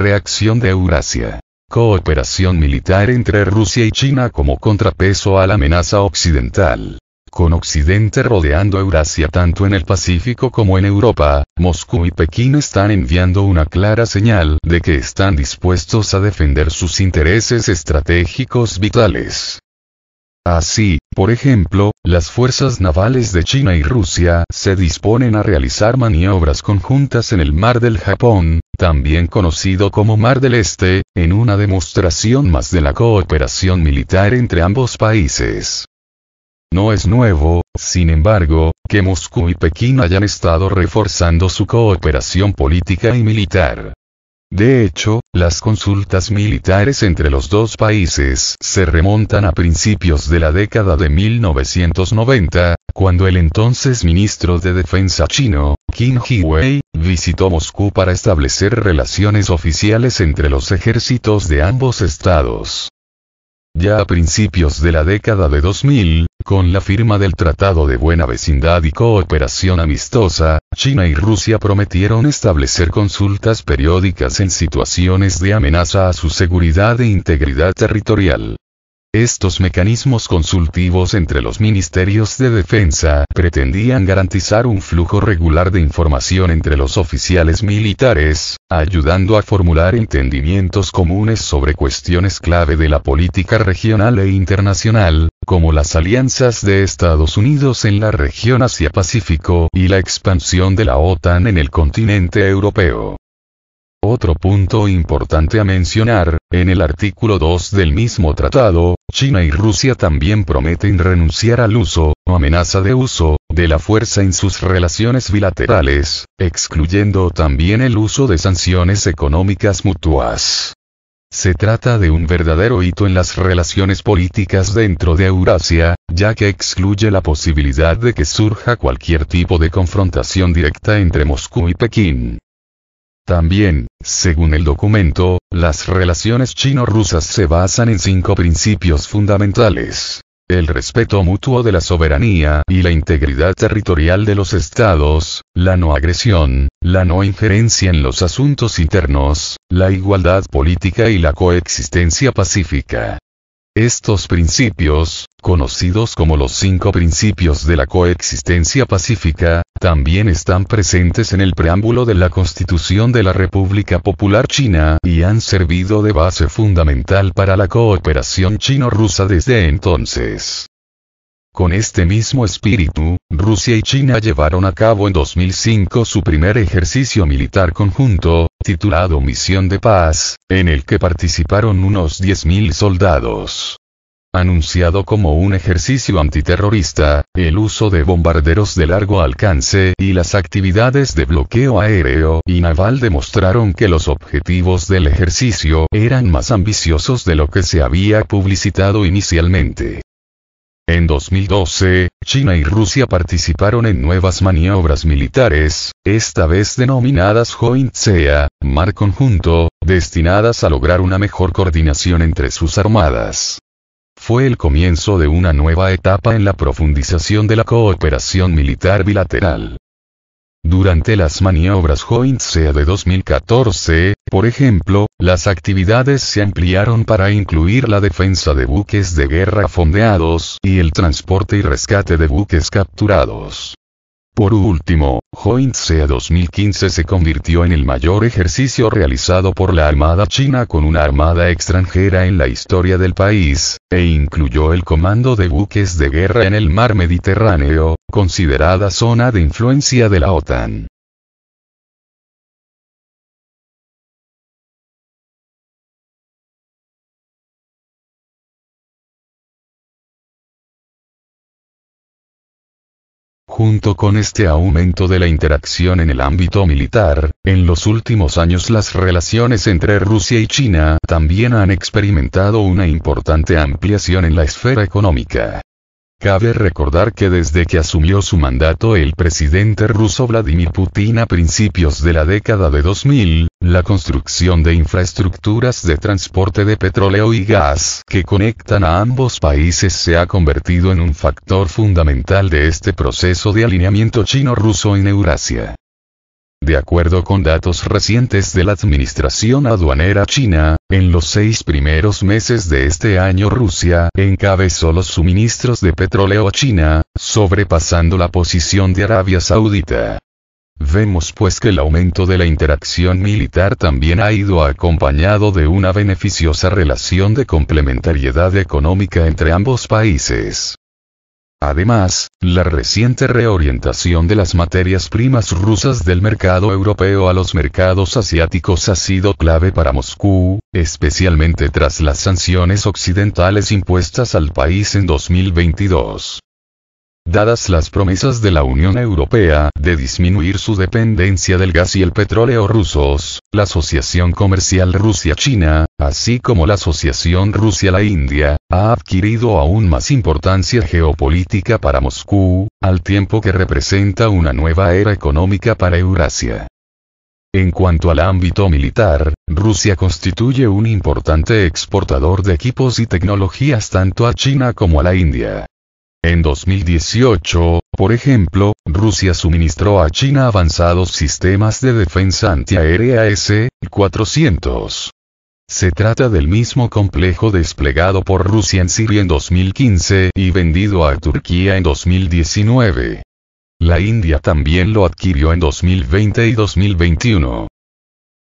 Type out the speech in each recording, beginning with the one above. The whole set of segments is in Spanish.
Reacción de Eurasia. Cooperación militar entre Rusia y China como contrapeso a la amenaza occidental. Con Occidente rodeando Eurasia tanto en el Pacífico como en Europa, Moscú y Pekín están enviando una clara señal de que están dispuestos a defender sus intereses estratégicos vitales. Así, por ejemplo, las fuerzas navales de China y Rusia se disponen a realizar maniobras conjuntas en el Mar del Japón, también conocido como Mar del Este, en una demostración más de la cooperación militar entre ambos países. No es nuevo, sin embargo, que Moscú y Pekín hayan estado reforzando su cooperación política y militar. De hecho, las consultas militares entre los dos países se remontan a principios de la década de 1990, cuando el entonces ministro de Defensa chino, Qin Jiwei, visitó Moscú para establecer relaciones oficiales entre los ejércitos de ambos estados. Ya a principios de la década de 2000, con la firma del Tratado de Buena Vecindad y Cooperación Amistosa, China y Rusia prometieron establecer consultas periódicas en situaciones de amenaza a su seguridad e integridad territorial. Estos mecanismos consultivos entre los ministerios de defensa pretendían garantizar un flujo regular de información entre los oficiales militares, ayudando a formular entendimientos comunes sobre cuestiones clave de la política regional e internacional, como las alianzas de Estados Unidos en la región Asia-Pacífico y la expansión de la OTAN en el continente europeo. Otro punto importante a mencionar, en el artículo 2 del mismo tratado, China y Rusia también prometen renunciar al uso, o amenaza de uso, de la fuerza en sus relaciones bilaterales, excluyendo también el uso de sanciones económicas mutuas. Se trata de un verdadero hito en las relaciones políticas dentro de Eurasia, ya que excluye la posibilidad de que surja cualquier tipo de confrontación directa entre Moscú y Pekín. También, según el documento, las relaciones chino-rusas se basan en cinco principios fundamentales. El respeto mutuo de la soberanía y la integridad territorial de los estados, la no agresión, la no injerencia en los asuntos internos, la igualdad política y la coexistencia pacífica. Estos principios, conocidos como los cinco principios de la coexistencia pacífica, también están presentes en el preámbulo de la Constitución de la República Popular China y han servido de base fundamental para la cooperación chino-rusa desde entonces. Con este mismo espíritu, Rusia y China llevaron a cabo en 2005 su primer ejercicio militar conjunto, titulado Misión de Paz, en el que participaron unos 10.000 soldados. Anunciado como un ejercicio antiterrorista, el uso de bombarderos de largo alcance y las actividades de bloqueo aéreo y naval demostraron que los objetivos del ejercicio eran más ambiciosos de lo que se había publicitado inicialmente. En 2012, China y Rusia participaron en nuevas maniobras militares, esta vez denominadas Joint SEA, Mar Conjunto, destinadas a lograr una mejor coordinación entre sus armadas. Fue el comienzo de una nueva etapa en la profundización de la cooperación militar bilateral. Durante las maniobras Joint SEA de 2014, por ejemplo, las actividades se ampliaron para incluir la defensa de buques de guerra fondeados y el transporte y rescate de buques capturados. Por último, Joint SEA 2015 se convirtió en el mayor ejercicio realizado por la Armada China con una armada extranjera en la historia del país, e incluyó el comando de buques de guerra en el mar Mediterráneo, considerada zona de influencia de la OTAN. Junto con este aumento de la interacción en el ámbito militar, en los últimos años las relaciones entre Rusia y China también han experimentado una importante ampliación en la esfera económica. Cabe recordar que desde que asumió su mandato el presidente ruso Vladimir Putin a principios de la década de 2000, la construcción de infraestructuras de transporte de petróleo y gas que conectan a ambos países se ha convertido en un factor fundamental de este proceso de alineamiento chino-ruso en Eurasia. De acuerdo con datos recientes de la Administración Aduanera China, en los seis primeros meses de este año Rusia encabezó los suministros de petróleo a China, sobrepasando la posición de Arabia Saudita. Vemos pues que el aumento de la interacción militar también ha ido acompañado de una beneficiosa relación de complementariedad económica entre ambos países. Además, la reciente reorientación de las materias primas rusas del mercado europeo a los mercados asiáticos ha sido clave para Moscú, especialmente tras las sanciones occidentales impuestas al país en 2022. Dadas las promesas de la Unión Europea de disminuir su dependencia del gas y el petróleo rusos, la Asociación Comercial Rusia-China, así como la Asociación Rusia-La India, ha adquirido aún más importancia geopolítica para Moscú, al tiempo que representa una nueva era económica para Eurasia. En cuanto al ámbito militar, Rusia constituye un importante exportador de equipos y tecnologías tanto a China como a la India. En 2018, por ejemplo, Rusia suministró a China avanzados sistemas de defensa antiaérea S-400. Se trata del mismo complejo desplegado por Rusia en Siria en 2015 y vendido a Turquía en 2019. La India también lo adquirió en 2020 y 2021.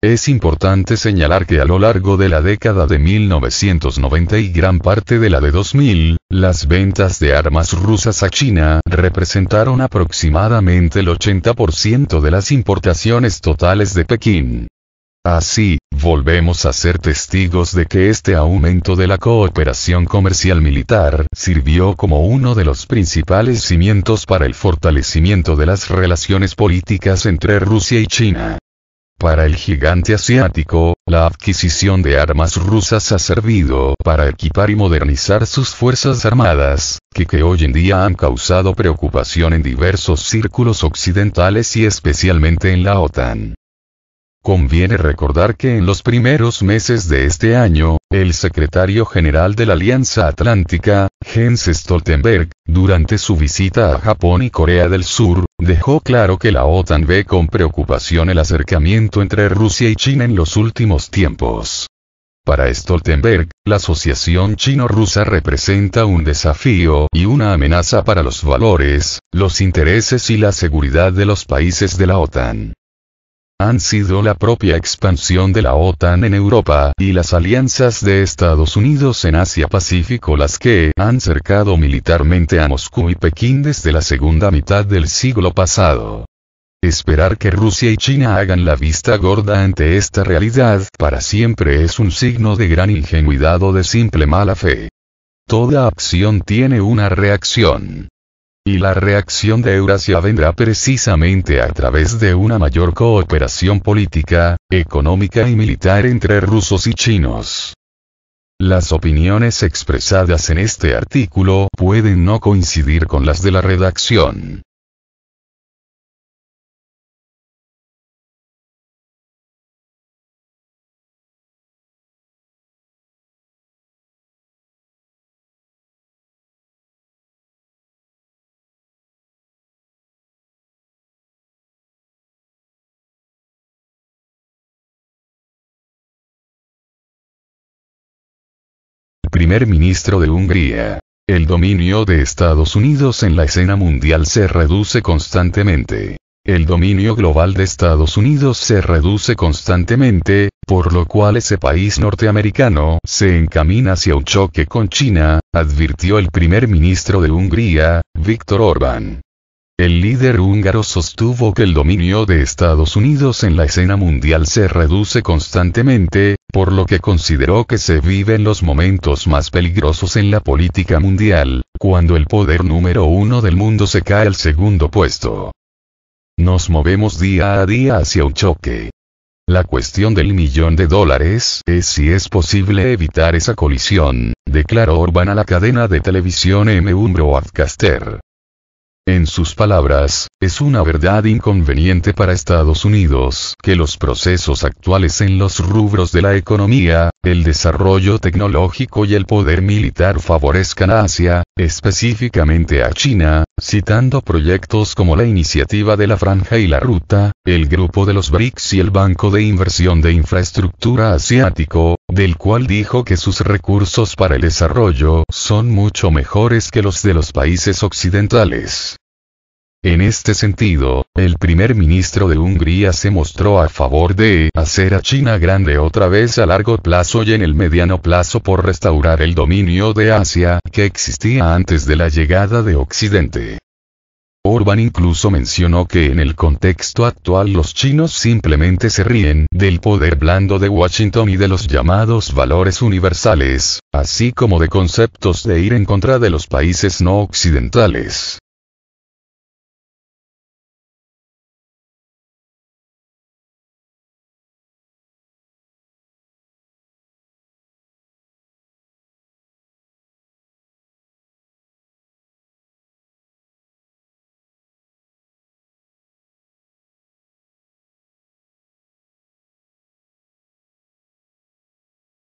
Es importante señalar que a lo largo de la década de 1990 y gran parte de la de 2000, las ventas de armas rusas a China representaron aproximadamente el 80% de las importaciones totales de Pekín. Así, volvemos a ser testigos de que este aumento de la cooperación comercial militar sirvió como uno de los principales cimientos para el fortalecimiento de las relaciones políticas entre Rusia y China. Para el gigante asiático, la adquisición de armas rusas ha servido para equipar y modernizar sus fuerzas armadas, que, que hoy en día han causado preocupación en diversos círculos occidentales y especialmente en la OTAN. Conviene recordar que en los primeros meses de este año, el secretario general de la Alianza Atlántica, Jens Stoltenberg, durante su visita a Japón y Corea del Sur, dejó claro que la OTAN ve con preocupación el acercamiento entre Rusia y China en los últimos tiempos. Para Stoltenberg, la asociación chino-rusa representa un desafío y una amenaza para los valores, los intereses y la seguridad de los países de la OTAN han sido la propia expansión de la OTAN en Europa y las alianzas de Estados Unidos en Asia-Pacífico las que han cercado militarmente a Moscú y Pekín desde la segunda mitad del siglo pasado. Esperar que Rusia y China hagan la vista gorda ante esta realidad para siempre es un signo de gran ingenuidad o de simple mala fe. Toda acción tiene una reacción. Y la reacción de Eurasia vendrá precisamente a través de una mayor cooperación política, económica y militar entre rusos y chinos. Las opiniones expresadas en este artículo pueden no coincidir con las de la redacción. primer ministro de Hungría. El dominio de Estados Unidos en la escena mundial se reduce constantemente. El dominio global de Estados Unidos se reduce constantemente, por lo cual ese país norteamericano se encamina hacia un choque con China, advirtió el primer ministro de Hungría, Víctor Orbán. El líder húngaro sostuvo que el dominio de Estados Unidos en la escena mundial se reduce constantemente, por lo que consideró que se viven los momentos más peligrosos en la política mundial, cuando el poder número uno del mundo se cae al segundo puesto. Nos movemos día a día hacia un choque. La cuestión del millón de dólares es si es posible evitar esa colisión, declaró Orbán a la cadena de televisión M1 Broadcaster. En sus palabras, es una verdad inconveniente para Estados Unidos que los procesos actuales en los rubros de la economía, el desarrollo tecnológico y el poder militar favorezcan a Asia, específicamente a China, citando proyectos como la iniciativa de la Franja y la Ruta, el Grupo de los BRICS y el Banco de Inversión de Infraestructura Asiático, del cual dijo que sus recursos para el desarrollo son mucho mejores que los de los países occidentales. En este sentido, el primer ministro de Hungría se mostró a favor de hacer a China grande otra vez a largo plazo y en el mediano plazo por restaurar el dominio de Asia que existía antes de la llegada de Occidente. Orban incluso mencionó que en el contexto actual los chinos simplemente se ríen del poder blando de Washington y de los llamados valores universales, así como de conceptos de ir en contra de los países no occidentales.